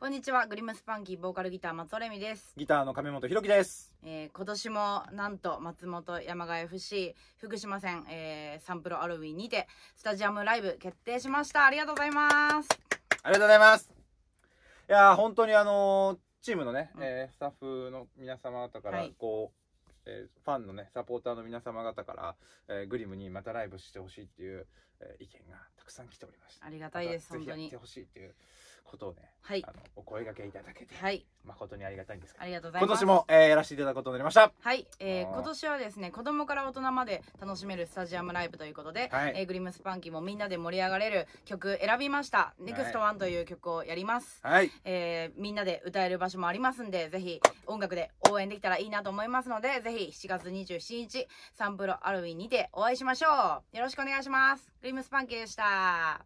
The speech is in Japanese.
こんにちは、グリムスパンキーボーカルギター松尾レミです。ギターの亀本弘樹です。えー、今年もなんと松本山賀 FC 福島戦、えー、サンプロアルウィにてスタジアムライブ決定しました。ありがとうございます。ありがとうございます。いやー、本当にあのー、チームのね、うん、えー、スタッフの皆様方から、こう、えー、ファンのね、サポーターの皆様方から、えー、グリムにまたライブしてほしいっていう、えー、意見がたくさん来ておりました。ありがたいです、本当に。やってほしいっていうことをね、はい、あのお声掛けいただけて、はい、誠にありがたいんですけど、ありがとうございます。今年も、えー、やらせていただくことになりました。はい、えー、今年はですね、子供から大人まで楽しめるスタジアムライブということで、はい、えー、グリムスパンキーもみんなで盛り上がれる曲選びました。ネクストワンという曲をやります。はい、えー、みんなで歌える場所もありますんで、ぜひ音楽で応援できたらいいなと思いますので、ぜひひ7月27日、サンブロアルウィンにてお会いしましょう。よろしくお願いします。グリムスパンキーでした。